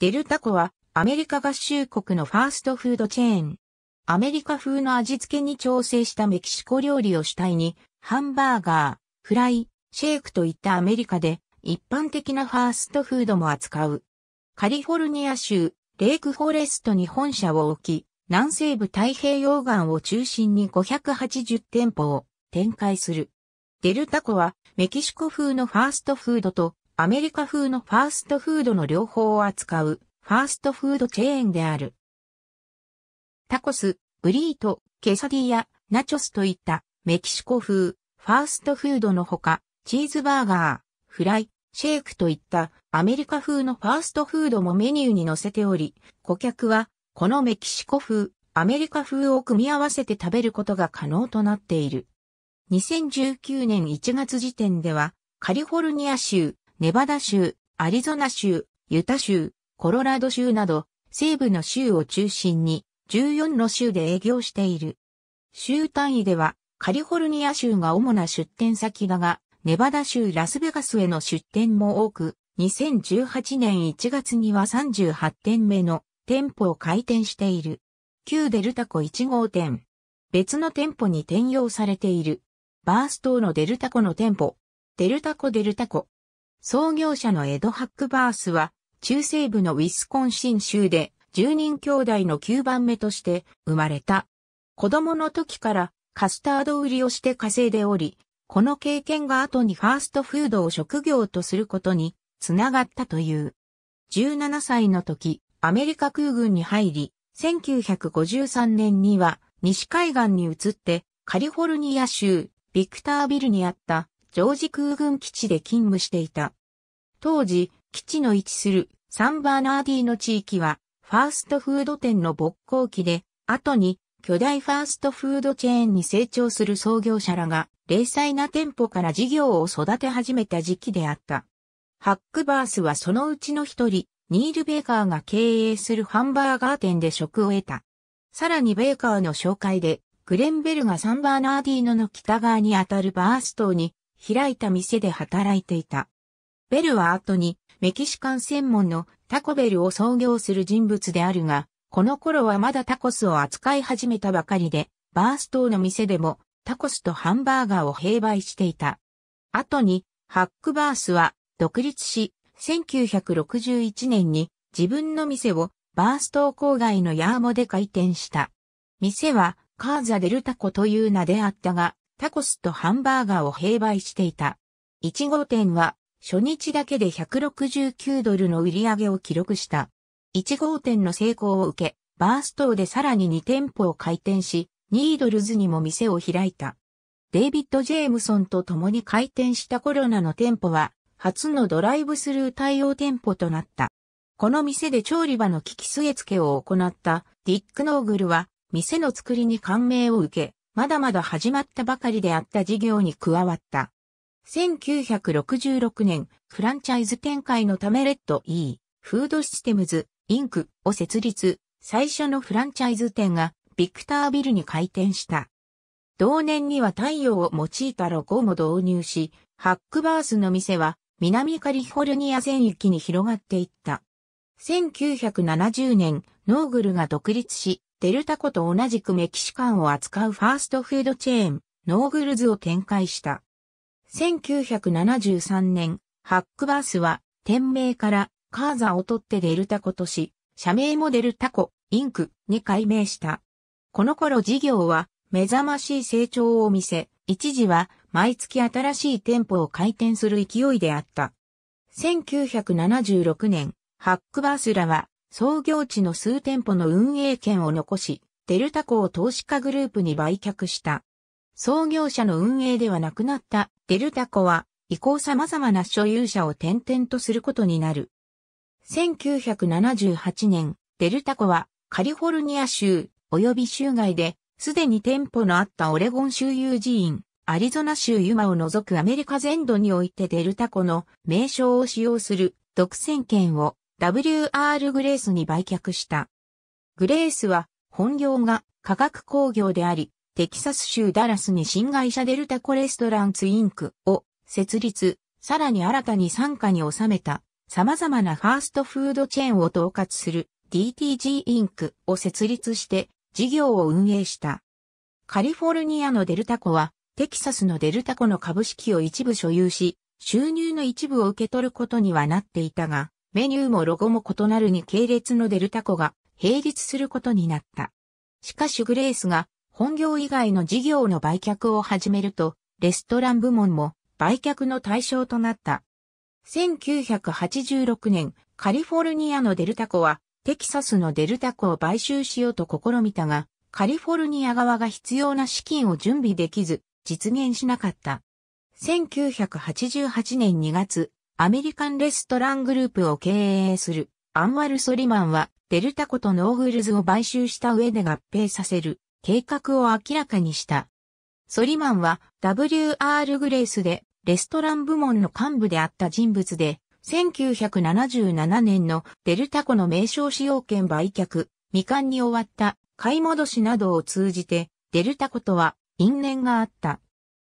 デルタコはアメリカ合衆国のファーストフードチェーン。アメリカ風の味付けに調整したメキシコ料理を主体に、ハンバーガー、フライ、シェイクといったアメリカで一般的なファーストフードも扱う。カリフォルニア州、レイクフォレストに本社を置き、南西部太平洋岸を中心に580店舗を展開する。デルタコはメキシコ風のファーストフードとアメリカ風のファーストフードの両方を扱うファーストフードチェーンである。タコス、ブリート、ケサディア、ナチョスといったメキシコ風、ファーストフードのほか、チーズバーガー、フライ、シェイクといったアメリカ風のファーストフードもメニューに載せており、顧客はこのメキシコ風、アメリカ風を組み合わせて食べることが可能となっている。2019年1月時点では、カリフォルニア州、ネバダ州、アリゾナ州、ユタ州、コロラド州など、西部の州を中心に、14の州で営業している。州単位では、カリフォルニア州が主な出店先だが、ネバダ州ラスベガスへの出店も多く、2018年1月には38店目の店舗を開店している。旧デルタ湖1号店。別の店舗に転用されている。バース島のデルタ湖の店舗。デルタ湖デルタ湖。創業者のエド・ハックバースは、中西部のウィスコンシン州で、10人兄弟の9番目として生まれた。子供の時からカスタード売りをして稼いでおり、この経験が後にファーストフードを職業とすることにつながったという。17歳の時、アメリカ空軍に入り、1953年には西海岸に移ってカリフォルニア州ビクタービルにあったジョージ空軍基地で勤務していた。当時、基地の位置するサンバーナーディーの地域は、ファーストフード店の勃興期で、後に巨大ファーストフードチェーンに成長する創業者らが、零細な店舗から事業を育て始めた時期であった。ハックバースはそのうちの一人、ニール・ベーカーが経営するハンバーガー店で職を得た。さらにベーカーの紹介で、グレンベルがサンバーナーディーノの北側にあたるバース島に開いた店で働いていた。ベルは後にメキシカン専門のタコベルを創業する人物であるが、この頃はまだタコスを扱い始めたばかりで、バース島の店でもタコスとハンバーガーを併売していた。後にハックバースは独立し、1961年に自分の店をバース島郊外のヤーモで開店した。店はカーザデルタコという名であったが、タコスとハンバーガーを併売していた。1号店は初日だけで169ドルの売り上げを記録した。1号店の成功を受け、バーストでさらに2店舗を開店し、ニードルズにも店を開いた。デイビッド・ジェームソンと共に開店したコロナの店舗は、初のドライブスルー対応店舗となった。この店で調理場の機器据え付けを行ったディック・ノーグルは、店の作りに感銘を受け、まだまだ始まったばかりであった事業に加わった。1966年、フランチャイズ展開のためレッド E、フードシステムズ、インクを設立、最初のフランチャイズ店がビクタービルに開店した。同年には太陽を用いたロゴも導入し、ハックバースの店は南カリフォルニア全域に広がっていった。1970年、ノーグルが独立し、デルタコと同じくメキシカンを扱うファーストフードチェーン、ノーグルズを展開した。1973年、ハックバースは、店名からカーザを取ってデルタコとし、社名もデルタコ、インクに改名した。この頃事業は目覚ましい成長を見せ、一時は毎月新しい店舗を開店する勢いであった。1976年、ハックバースらは創業地の数店舗の運営権を残し、デルタ港投資家グループに売却した。創業者の運営ではなくなったデルタコは、以降様々な所有者を転々とすることになる。1978年、デルタ湖はカリフォルニア州及び州外で、すでに店舗のあったオレゴン州有事院、アリゾナ州ユマを除くアメリカ全土においてデルタ湖の名称を使用する独占権を W.R. グレースに売却した。グレースは本業が化学工業であり、テキサス州ダラスに新会社デルタコレストランツインクを設立、さらに新たに傘下に収めた様々なファーストフードチェーンを統括する DTG インクを設立して事業を運営した。カリフォルニアのデルタコはテキサスのデルタコの株式を一部所有し、収入の一部を受け取ることにはなっていたが、メニューもロゴも異なるに系列のデルタ湖が並立することになった。しかしグレースが本業以外の事業の売却を始めると、レストラン部門も売却の対象となった。1986年、カリフォルニアのデルタ湖は、テキサスのデルタ湖を買収しようと試みたが、カリフォルニア側が必要な資金を準備できず、実現しなかった。1988年2月、アメリカンレストラングループを経営するアンワル・ソリマンはデルタコとノーグルズを買収した上で合併させる計画を明らかにした。ソリマンは WR グレースでレストラン部門の幹部であった人物で、1977年のデルタコの名称使用権売却、未完に終わった買い戻しなどを通じて、デルタコとは因縁があった。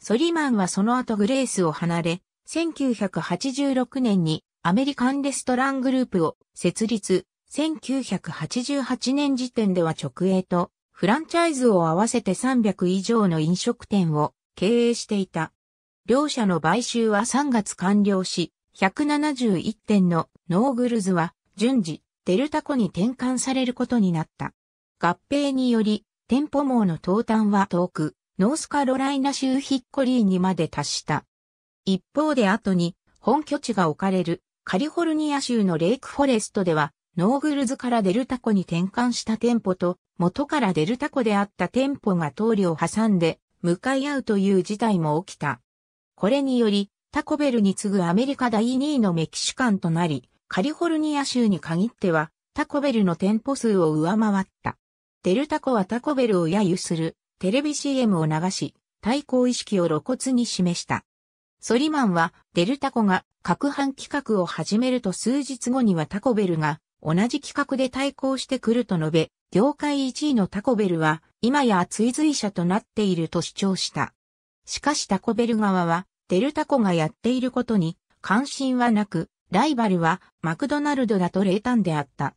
ソリマンはその後グレースを離れ、1986年にアメリカンレストラングループを設立、1988年時点では直営とフランチャイズを合わせて300以上の飲食店を経営していた。両社の買収は3月完了し、171店のノーグルズは順次デルタ湖に転換されることになった。合併により店舗網の東端は遠く、ノースカロライナ州ヒッコリーにまで達した。一方で後に本拠地が置かれるカリフォルニア州のレイクフォレストではノーグルズからデルタ湖に転換した店舗と元からデルタ湖であった店舗が通りを挟んで向かい合うという事態も起きた。これによりタコベルに次ぐアメリカ第2位のメキシカンとなりカリフォルニア州に限ってはタコベルの店舗数を上回った。デルタ湖はタコベルを揶揄するテレビ CM を流し対抗意識を露骨に示した。ソリマンはデルタコが各班企画を始めると数日後にはタコベルが同じ企画で対抗してくると述べ、業界1位のタコベルは今や追随者となっていると主張した。しかしタコベル側はデルタコがやっていることに関心はなく、ライバルはマクドナルドだと冷淡であった。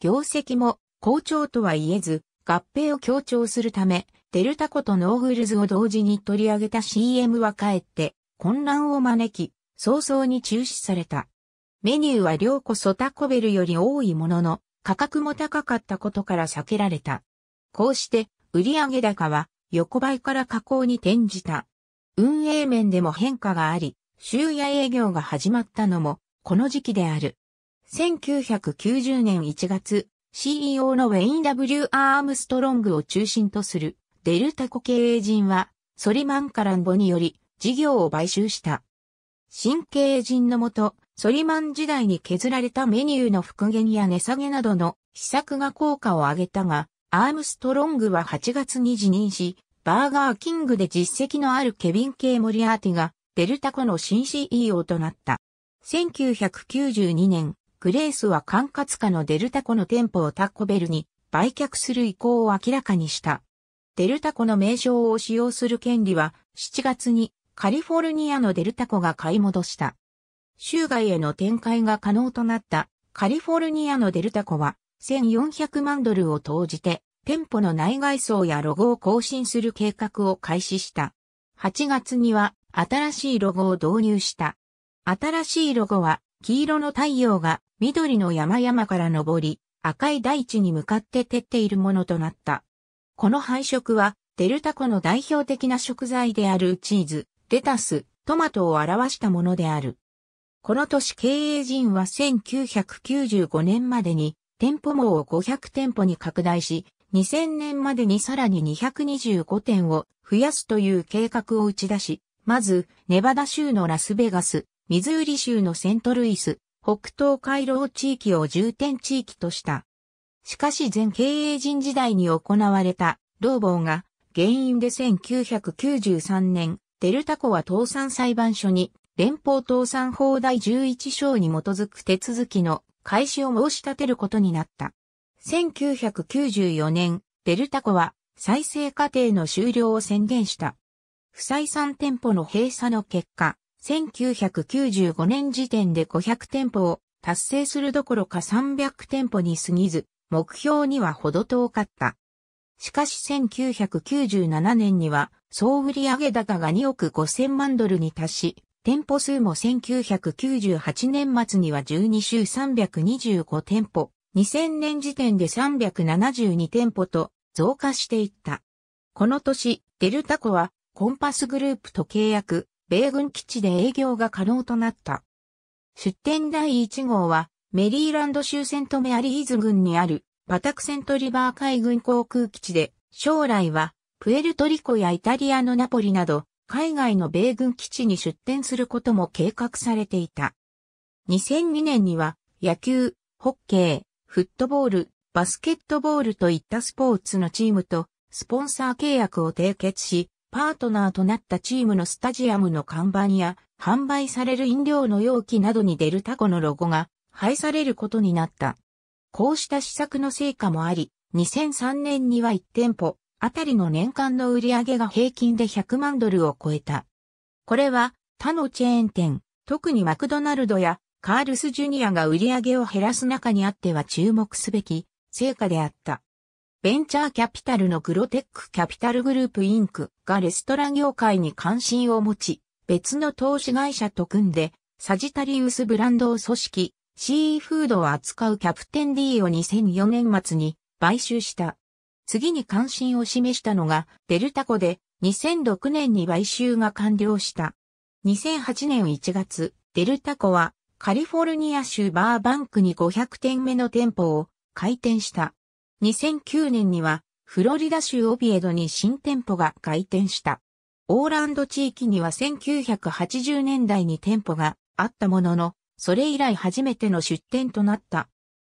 業績も好調とは言えず、合併を強調するため、デルタコとノーグルズを同時に取り上げた CM は帰って混乱を招き、早々に中止された。メニューは両個ソタコベルより多いものの、価格も高かったことから避けられた。こうして、売上高は横ばいから下降に転じた。運営面でも変化があり、終夜営業が始まったのも、この時期である。1990年1月、CEO のウェイン・ W・ アームストロングを中心とするデルタコ経営陣は、ソリマン・カランボにより事業を買収した。新経営陣のもと、ソリマン時代に削られたメニューの復元や値下げなどの施策が効果を上げたが、アームストロングは8月に辞任し、バーガーキングで実績のあるケビン・ケイ・モリアーティが、デルタコの新 CEO となった。1992年、グレースは管轄下のデルタコの店舗をタッコベルに売却する意向を明らかにした。デルタコの名称を使用する権利は7月にカリフォルニアのデルタ湖が買い戻した。州外への展開が可能となったカリフォルニアのデルタ湖は1400万ドルを投じて店舗の内外装やロゴを更新する計画を開始した。8月には新しいロゴを導入した。新しいロゴは黄色の太陽が緑の山々から昇り赤い大地に向かって照っているものとなった。この配色はデルタ湖の代表的な食材であるチーズ、レタス、トマトを表したものである。この年経営陣は1995年までに店舗網を500店舗に拡大し、2000年までにさらに225店を増やすという計画を打ち出し、まず、ネバダ州のラスベガス、ミズーリ州のセントルイス、北東回廊地域を重点地域とした。しかし前経営陣時代に行われた、同房が原因で1993年デルタ湖は倒産裁判所に連邦倒産法第11章に基づく手続きの開始を申し立てることになった。1994年、デルタ湖は再生過程の終了を宣言した。不採算店舗の閉鎖の結果、1995年時点で500店舗を達成するどころか300店舗に過ぎず、目標にはほど遠かった。しかし1997年には、総売上高が2億5000万ドルに達し、店舗数も1998年末には12州325店舗、2000年時点で372店舗と増加していった。この年、デルタコはコンパスグループと契約、米軍基地で営業が可能となった。出店第1号はメリーランド州セントメアリーズ郡にあるパタクセントリバー海軍航空基地で、将来は、プエルトリコやイタリアのナポリなど、海外の米軍基地に出展することも計画されていた。2002年には、野球、ホッケー、フットボール、バスケットボールといったスポーツのチームと、スポンサー契約を締結し、パートナーとなったチームのスタジアムの看板や、販売される飲料の容器などに出るタコのロゴが、配されることになった。こうした施策の成果もあり、2003年には1店舗あたりの年間の売り上げが平均で100万ドルを超えた。これは他のチェーン店、特にマクドナルドやカールスジュニアが売り上げを減らす中にあっては注目すべき成果であった。ベンチャーキャピタルのグロテックキャピタルグループインクがレストラン業界に関心を持ち、別の投資会社と組んで、サジタリウスブランドを組織、シーフードを扱うキャプテン D を2004年末に買収した。次に関心を示したのがデルタコで2006年に買収が完了した。2008年1月、デルタコはカリフォルニア州バーバンクに500店目の店舗を開店した。2009年にはフロリダ州オビエドに新店舗が開店した。オーランド地域には1980年代に店舗があったものの、それ以来初めての出店となった。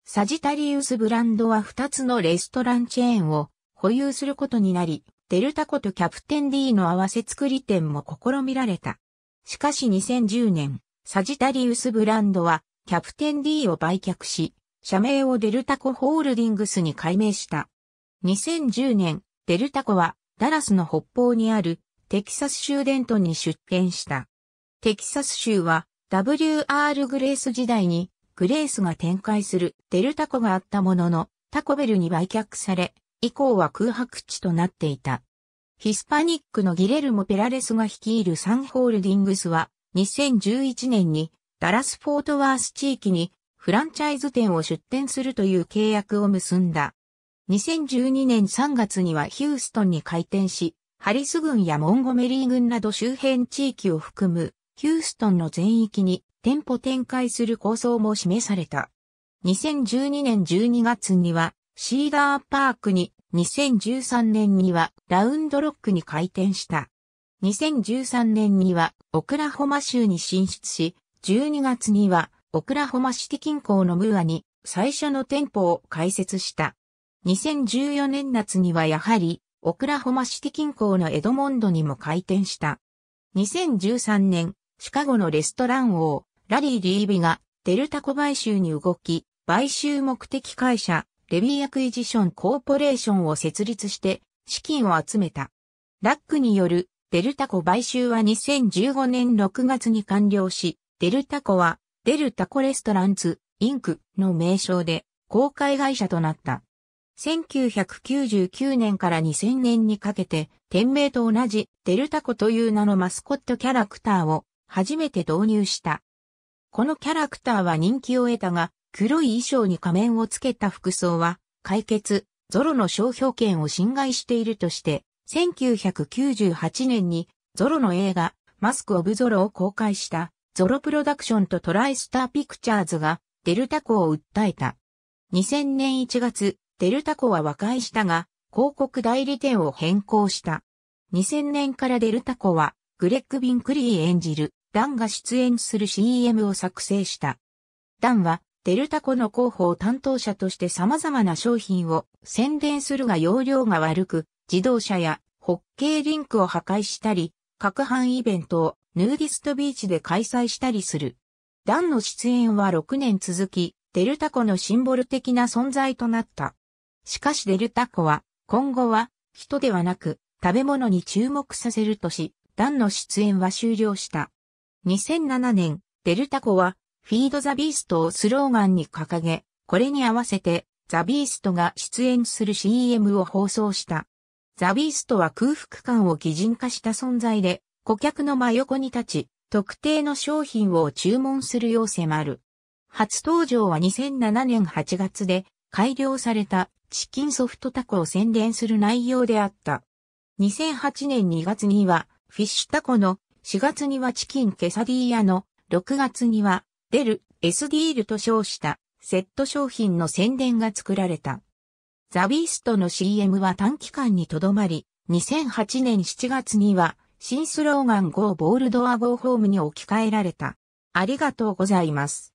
サジタリウスブランドは2つのレストランチェーンを保有することになり、デルタコとキャプテン D の合わせ作り店も試みられた。しかし2010年、サジタリウスブランドはキャプテン D を売却し、社名をデルタコホールディングスに改名した。2010年、デルタコはダラスの北方にあるテキサス州デントに出店した。テキサス州は W.R. グレース時代に、グレースが展開するデルタコがあったものの、タコベルに売却され、以降は空白地となっていた。ヒスパニックのギレルモ・ペラレスが率いるサンホールディングスは、2011年にダラス・フォートワース地域にフランチャイズ店を出店するという契約を結んだ。2012年3月にはヒューストンに開店し、ハリス郡やモンゴメリー郡など周辺地域を含むヒューストンの全域に店舗展開する構想も示された。2012年12月にはシーダーパークに、2013年にはラウンドロックに開店した。2013年にはオクラホマ州に進出し、12月にはオクラホマシティ近郊のムーアに最初の店舗を開設した。2014年夏にはやはりオクラホマシティ近郊のエドモンドにも開店した。2013年シカゴのレストラン王、ラリー・リービが、デルタコ買収に動き、買収目的会社、レビー・アクイジション・コーポレーションを設立して、資金を集めた。ラックによる、デルタコ買収は2015年6月に完了し、デルタコは、デルタコレストランツ、インクの名称で、公開会社となった。1999年から2000年にかけて、店名と同じデルタコという名のマスコットキャラクターを初めて導入した。このキャラクターは人気を得たが、黒い衣装に仮面をつけた服装は、解決、ゾロの商標権を侵害しているとして、1998年にゾロの映画、マスク・オブ・ゾロを公開したゾロプロダクションとトライスター・ピクチャーズがデルタコを訴えた。2000年1月、デルタコは和解したが、広告代理店を変更した。2000年からデルタコはグレッグ・ビンクリー演じるダンが出演する CM を作成した。ダンはデルタコの広報担当者として様々な商品を宣伝するが容量が悪く、自動車やホッケーリンクを破壊したり、各班イベントをヌーディストビーチで開催したりする。ダンの出演は6年続き、デルタコのシンボル的な存在となった。しかしデルタコは、今後は、人ではなく、食べ物に注目させるとし、団の出演は終了した。2007年、デルタコは、フィードザビーストをスローガンに掲げ、これに合わせて、ザビーストが出演する CM を放送した。ザビーストは空腹感を擬人化した存在で、顧客の真横に立ち、特定の商品を注文するよう迫る。初登場は2007年8月で、改良されたチキンソフトタコを宣伝する内容であった。2008年2月には、フィッシュタコの、4月にはチキンケサディーヤの、6月には、デル、エスディールと称したセット商品の宣伝が作られた。ザ・ビーストの CM は短期間にとどまり、2008年7月には新スローガン Go ボールドア Go ホームに置き換えられた。ありがとうございます。